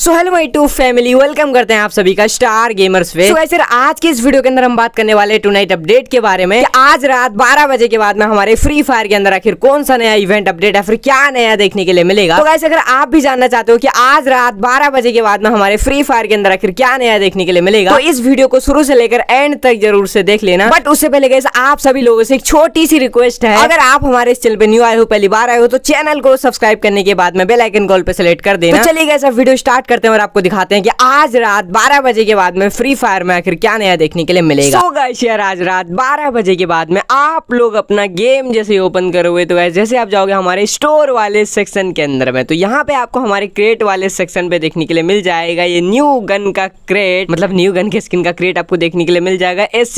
so hello my टू family welcome करते हैं आप सभी का स्टार गेमर्स पे so, सर आज के इस वीडियो के अंदर हम बात करने वाले टू नाइट अपडेट के बारे में आज रात 12 बजे के बाद में हमारे फ्री फायर के अंदर आखिर कौन सा नया इवेंट अपडेट है फिर क्या नया देखने के लिए मिलेगा तो वैसे अगर आप भी जानना चाहते हो कि आज रात बारह बजे के बाद में हमारे फ्री फायर के अंदर आखिर क्या नया देखने के लिए मिलेगा तो इस वीडियो को शुरू से लेकर एंड तक जरूर से देख लेना बट उससे पहले गए आप सभी लोगों से एक छोटी सी रिक्वेस्ट है अगर आप हमारे इस चैनल पे न्यू आए हो पहली बार आए हो तो चैनल को सब्सक्राइब करने के बाद में बेलाइकन कॉल पे सिलेक्ट कर देना तो चलिए गए वीडियो स्टार्ट करते हैं और आपको दिखाते हैं कि आज रात 12 बजे के बाद में फ्री फायर में आखिर क्या नया देखने के लिए मिलेगा होगा so यार आज रात 12 बजे के बाद में आप लोग अपना गेम जैसे ओपन करोगे तो गाइस जैसे आप जाओगे हमारे स्टोर वाले सेक्शन के अंदर में तो यहाँ पे आपको हमारे क्रेट वाले सेक्शन पे देखने के लिए मिल जाएगा ये न्यू गन का क्रेट मतलब न्यू गन के स्किन का क्रेट आपको देखने के लिए मिल जाएगा एस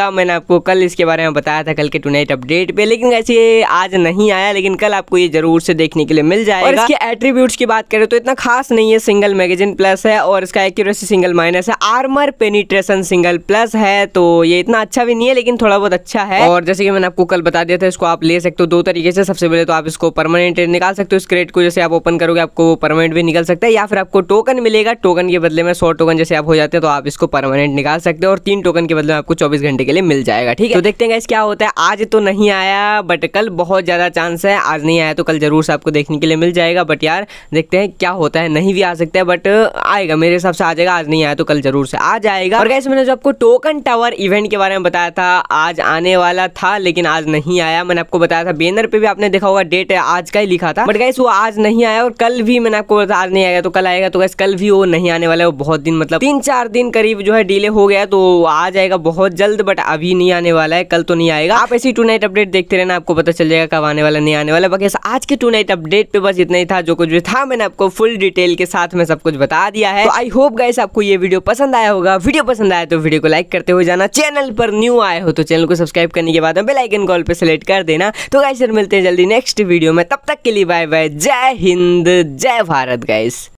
का मैंने आपको कल इसके बारे में बताया था कल के टू अपडेट पे लेकिन ऐसे आज नहीं आया लेकिन कल आपको ये जरूर से देखने के लिए मिल जाएगा और इसके एट्रीब्यूट्स की बात करें तो इतना खास नहीं है सिंगल मैगजीन प्लस है और इसका एक्यूरेसी सिंगल माइनस है आर्मर पेनिट्रेशन सिंगल प्लस है तो ये इतना अच्छा भी नहीं है लेकिन थोड़ा बहुत अच्छा है और जैसे कि मैंने आपको कल बता दिया था इसको आप ले सकते हो दो तरीके से सबसे पहले तो आप इसको परमानेंट निकाल सकते हो इस क्रेट को जैसे आप ओपन करोगे आपको परमानेंट भी निकल सकता है या फिर आपको टोकन मिलेगा टोकन के बदले में सौ टोकन जैसे आप हो जाते हैं तो आप इसको परमानेंट निकाल सकते हो और तीन टोकन के बदले में आपको चौबीस घंटे के लिए मिल जाएगा ठीक है तो देखते हैं क्या होता है आज तो नहीं आया बट कल बहुत ज्यादा चांस है आज नहीं आया तो कल जरूर से आपको देखने के लिए मिल जाएगा बट यार देखते हैं क्या होता है नहीं भी आ सकता है बट आएगा मेरे हिसाब से आ जाएगा आज नहीं आया तो कल जरूर से आ जाएगा और कैसे मैंने जो आपको टोकन टावर इवेंट के बारे में बताया था आज आने वाला था लेकिन आज नहीं आया मैंने आपको बताया था बेनर पे भी आपने देखा होगा डेट आज का ही लिखा था बट गैस वो आज नहीं आया और कल भी मैंने आपको बताया आज नहीं आया तो कल आएगा तो गैस कल भी वो नहीं आने वाला है वो बहुत दिन मतलब तीन चार दिन करीब जो है डिले हो गया तो आ जाएगा बहुत जल्द बट अभी नहीं आने वाला है कल तो नहीं आएगा आप ऐसी टू नाइट अपडेट देखते रहना आपको पता चल जाएगा कब आने वाला नहीं आने वाला बस आज के टू नाइट अपडेट पे बस इतना ही था जो कुछ था मैंने आपको फुल डिटेल के साथ साथ में सब कुछ बता दिया है आई होप गाइस आपको ये वीडियो पसंद आया होगा वीडियो पसंद आया तो वीडियो को लाइक करते हुए जाना चैनल पर न्यू आए हो तो चैनल को सब्सक्राइब करने के बाद में बेलाइकन कॉल पर सेलेक्ट कर देना तो गाइस फिर मिलते हैं जल्दी नेक्स्ट वीडियो में तब तक के लिए बाय बाय जय हिंद जय भारत गाइस